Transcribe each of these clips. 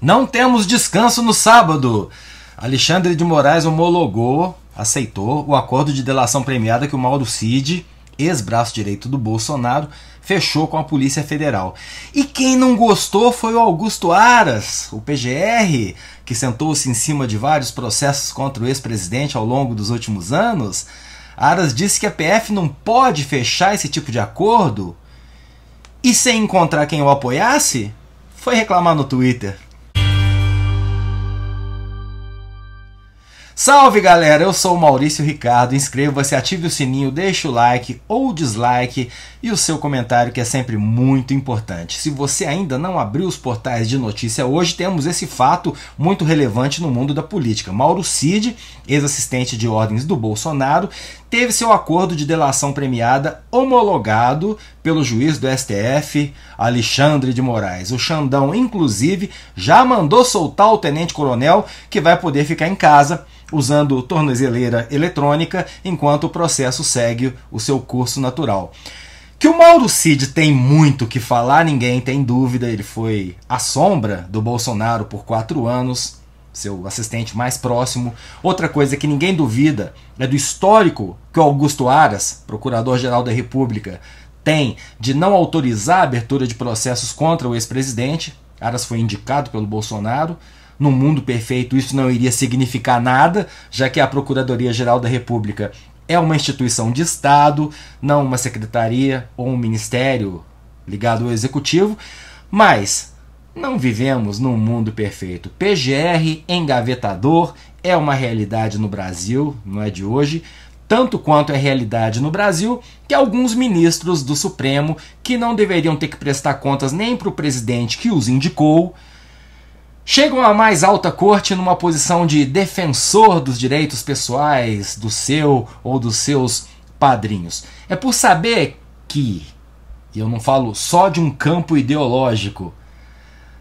Não temos descanso no sábado. Alexandre de Moraes homologou, aceitou o acordo de delação premiada que o Mauro Cid, ex-braço direito do Bolsonaro, fechou com a Polícia Federal. E quem não gostou foi o Augusto Aras, o PGR, que sentou-se em cima de vários processos contra o ex-presidente ao longo dos últimos anos. Aras disse que a PF não pode fechar esse tipo de acordo. E sem encontrar quem o apoiasse, foi reclamar no Twitter. Salve galera, eu sou o Maurício Ricardo. Inscreva-se, ative o sininho, deixe o like ou dislike e o seu comentário que é sempre muito importante. Se você ainda não abriu os portais de notícia hoje, temos esse fato muito relevante no mundo da política. Mauro Cid, ex-assistente de ordens do Bolsonaro, teve seu acordo de delação premiada homologado pelo juiz do STF, Alexandre de Moraes. O Xandão, inclusive, já mandou soltar o tenente-coronel, que vai poder ficar em casa usando tornozeleira eletrônica enquanto o processo segue o seu curso natural. Que o Mauro Cid tem muito que falar, ninguém tem dúvida. Ele foi a sombra do Bolsonaro por quatro anos, seu assistente mais próximo. Outra coisa que ninguém duvida é do histórico que o Augusto Aras, procurador-geral da República, tem de não autorizar a abertura de processos contra o ex-presidente. Aras foi indicado pelo Bolsonaro. No mundo perfeito, isso não iria significar nada, já que a Procuradoria-Geral da República é uma instituição de Estado, não uma secretaria ou um ministério ligado ao executivo. Mas não vivemos num mundo perfeito. PGR engavetador é uma realidade no Brasil, não é de hoje, tanto quanto é realidade no Brasil que alguns ministros do Supremo, que não deveriam ter que prestar contas nem para o presidente que os indicou, chegam à mais alta corte numa posição de defensor dos direitos pessoais do seu ou dos seus padrinhos. É por saber que, e eu não falo só de um campo ideológico,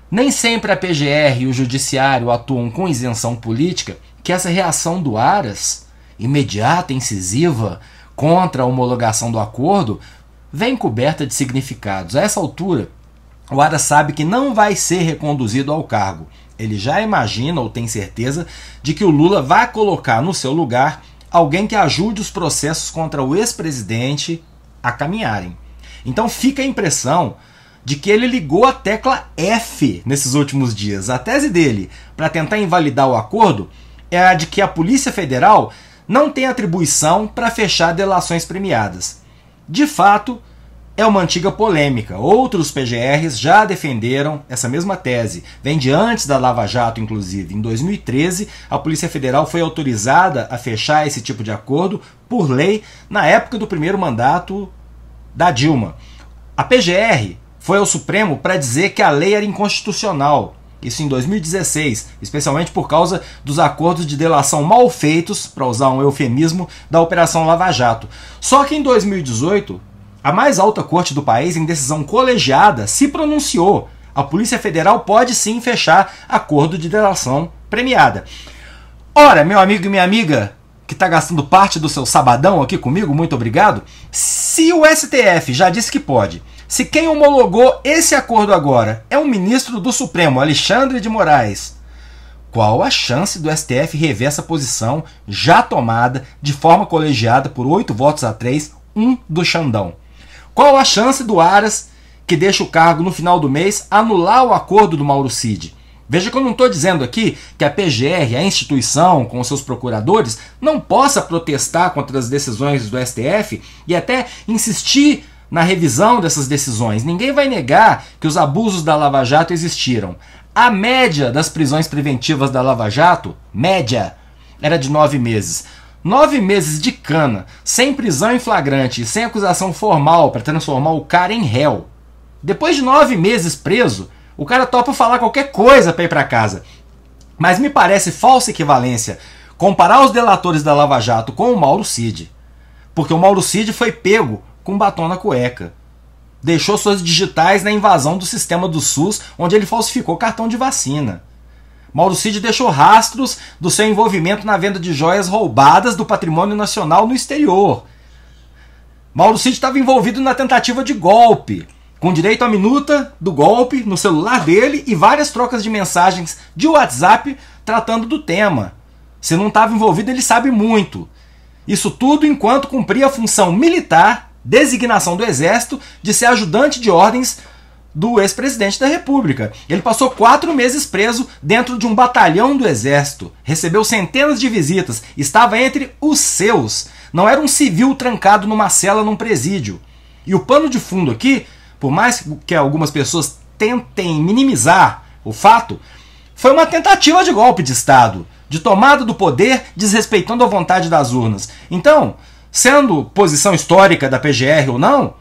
nem sempre a PGR e o Judiciário atuam com isenção política, que essa reação do Aras, imediata e incisiva, contra a homologação do acordo, vem coberta de significados. A essa altura, o Aras sabe que não vai ser reconduzido ao cargo. Ele já imagina ou tem certeza de que o Lula vai colocar no seu lugar alguém que ajude os processos contra o ex-presidente a caminharem. Então fica a impressão de que ele ligou a tecla F nesses últimos dias. A tese dele, para tentar invalidar o acordo, é a de que a Polícia Federal não tem atribuição para fechar delações premiadas. De fato, é uma antiga polêmica. Outros PGRs já defenderam essa mesma tese. Vem de antes da Lava Jato, inclusive. Em 2013, a Polícia Federal foi autorizada a fechar esse tipo de acordo por lei na época do primeiro mandato da Dilma. A PGR foi ao Supremo para dizer que a lei era inconstitucional. Isso em 2016, especialmente por causa dos acordos de delação mal feitos, para usar um eufemismo, da Operação Lava Jato. Só que em 2018, a mais alta corte do país, em decisão colegiada, se pronunciou. A Polícia Federal pode sim fechar acordo de delação premiada. Ora, meu amigo e minha amiga, que está gastando parte do seu sabadão aqui comigo, muito obrigado. Se o STF já disse que pode, se quem homologou esse acordo agora é o ministro do Supremo, Alexandre de Moraes, qual a chance do STF rever essa posição já tomada de forma colegiada por oito votos a três, um do Xandão? Qual a chance do Aras, que deixa o cargo no final do mês, anular o acordo do Mauro Cid? Veja que eu não estou dizendo aqui que a PGR, a instituição, com seus procuradores, não possa protestar contra as decisões do STF e até insistir na revisão dessas decisões. Ninguém vai negar que os abusos da Lava Jato existiram. A média das prisões preventivas da Lava Jato, média, era de nove meses. Nove meses de cana, sem prisão em flagrante e sem acusação formal para transformar o cara em réu. Depois de nove meses preso, o cara topa falar qualquer coisa para ir para casa. Mas me parece falsa equivalência comparar os delatores da Lava Jato com o Mauro Cid. Porque o Mauro Cid foi pego com batom na cueca. Deixou suas digitais na invasão do sistema do SUS, onde ele falsificou cartão de vacina. Mauro Cid deixou rastros do seu envolvimento na venda de joias roubadas do patrimônio nacional no exterior. Mauro Cid estava envolvido na tentativa de golpe, com direito à minuta do golpe no celular dele e várias trocas de mensagens de WhatsApp tratando do tema. Se não estava envolvido, ele sabe muito. Isso tudo enquanto cumpria a função militar designação do Exército de ser ajudante de ordens do ex-presidente da República. Ele passou quatro meses preso dentro de um batalhão do Exército, recebeu centenas de visitas, estava entre os seus. Não era um civil trancado numa cela num presídio. E o pano de fundo aqui, por mais que algumas pessoas tentem minimizar o fato, foi uma tentativa de golpe de Estado, de tomada do poder desrespeitando a vontade das urnas. Então, Sendo posição histórica da PGR ou não,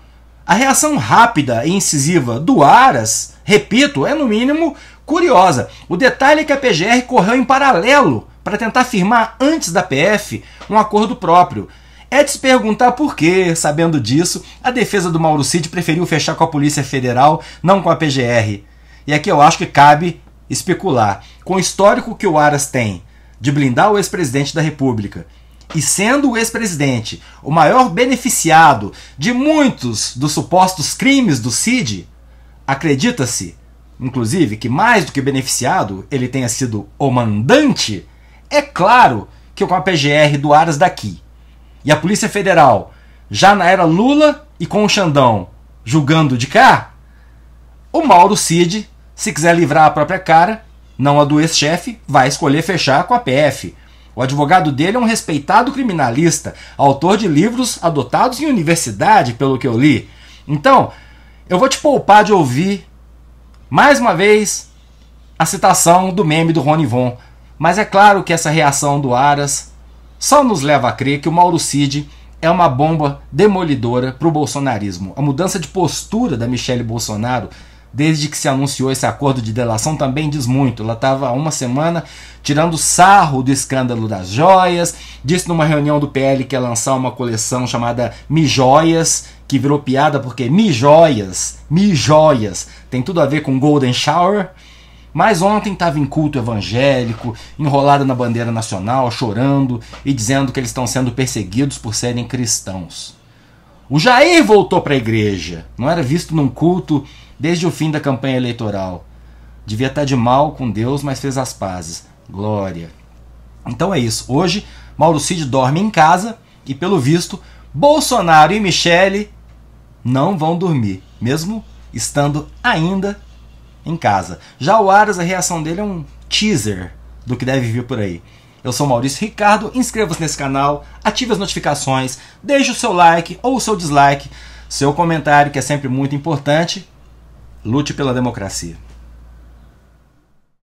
a reação rápida e incisiva do Aras, repito, é no mínimo curiosa. O detalhe é que a PGR correu em paralelo para tentar firmar antes da PF um acordo próprio. É de se perguntar por que, sabendo disso, a defesa do Mauro Cid preferiu fechar com a Polícia Federal, não com a PGR. E aqui eu acho que cabe especular. Com o histórico que o Aras tem de blindar o ex-presidente da República, e sendo o ex-presidente o maior beneficiado de muitos dos supostos crimes do Cid, acredita-se, inclusive, que mais do que beneficiado, ele tenha sido o mandante, é claro que com a PGR do Aras daqui e a Polícia Federal já na era Lula e com o Xandão julgando de cá, o Mauro Cid, se quiser livrar a própria cara, não a do ex-chefe, vai escolher fechar com a PF o advogado dele é um respeitado criminalista, autor de livros adotados em universidade, pelo que eu li. Então, eu vou te poupar de ouvir mais uma vez a citação do meme do Rony Von. Mas é claro que essa reação do Aras só nos leva a crer que o Mauro Cid é uma bomba demolidora para o bolsonarismo. A mudança de postura da Michele Bolsonaro desde que se anunciou esse acordo de delação também diz muito. Ela estava há uma semana tirando sarro do escândalo das joias, disse numa reunião do PL que ia lançar uma coleção chamada Mi Joias, que virou piada porque Mi Joias, Mi Joias, tem tudo a ver com Golden Shower. Mas ontem estava em culto evangélico, enrolada na bandeira nacional, chorando e dizendo que eles estão sendo perseguidos por serem cristãos. O Jair voltou para a igreja. Não era visto num culto desde o fim da campanha eleitoral. Devia estar tá de mal com Deus, mas fez as pazes. Glória. Então é isso. Hoje, Mauro Cid dorme em casa e, pelo visto, Bolsonaro e Michele não vão dormir, mesmo estando ainda em casa. Já o Aras, a reação dele é um teaser do que deve vir por aí. Eu sou Maurício Ricardo, inscreva-se nesse canal, ative as notificações, deixe o seu like ou o seu dislike, seu comentário que é sempre muito importante. Lute pela democracia.